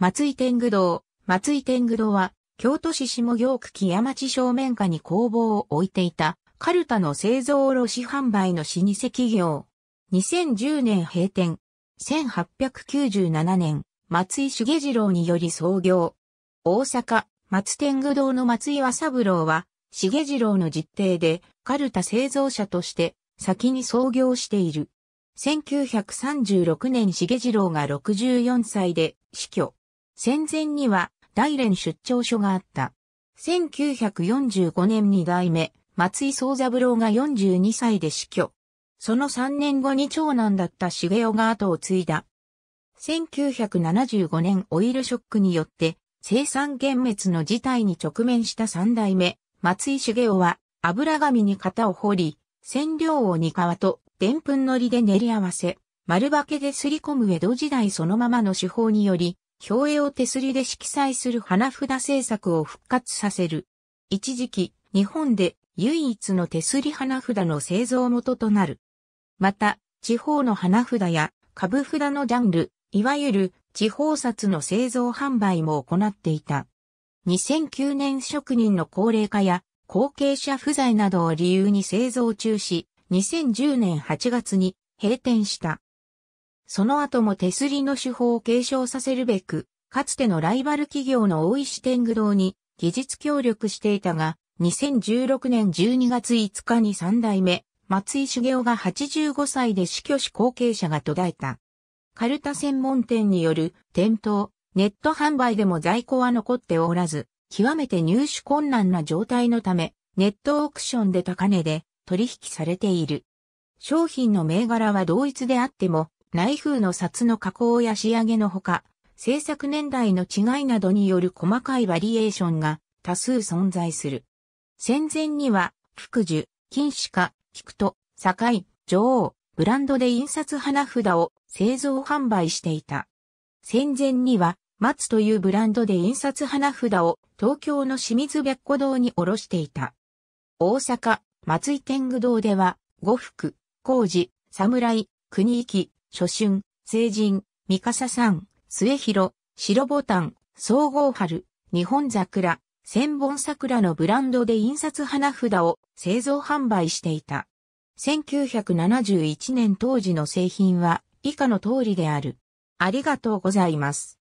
松井天狗堂。松井天狗堂は、京都市下京区木屋町正面下に工房を置いていた、カルタの製造卸販売の老舗企業。2010年閉店。1897年、松井重次郎により創業。大阪、松天狗堂の松井和三郎は、重次郎の実定で、カルタ製造者として、先に創業している。1936年重次郎が64歳で死去。戦前には大連出張所があった。1945年2代目、松井宗三郎が42歳で死去。その3年後に長男だった茂雄が後を継いだ。1975年オイルショックによって生産減滅の事態に直面した3代目、松井茂雄は油紙に型を掘り、染料を煮皮とでんぷんのりで練り合わせ、丸化けですり込む江戸時代そのままの手法により、表絵を手すりで色彩する花札制作を復活させる。一時期、日本で唯一の手すり花札の製造元となる。また、地方の花札や株札のジャンル、いわゆる地方札の製造販売も行っていた。2009年職人の高齢化や後継者不在などを理由に製造中止、2010年8月に閉店した。その後も手すりの手法を継承させるべく、かつてのライバル企業の大石天狗堂に技術協力していたが、2016年12月5日に3代目、松井茂雄が85歳で死去し後継者が途絶えた。カルタ専門店による店頭、ネット販売でも在庫は残っておらず、極めて入手困難な状態のため、ネットオークションで高値で取引されている。商品の銘柄は同一であっても、内風の札の加工や仕上げのほか、制作年代の違いなどによる細かいバリエーションが多数存在する。戦前には、福寿、金歯科、菊と、堺、女王、ブランドで印刷花札を製造販売していた。戦前には、松というブランドで印刷花札を東京の清水白虎堂に卸していた。大阪、松井天狗堂では、呉服、工事、侍、国行き、初春、成人、三笠さん、末広、白ボタン、総合春、日本桜、千本桜のブランドで印刷花札を製造販売していた。1971年当時の製品は以下の通りである。ありがとうございます。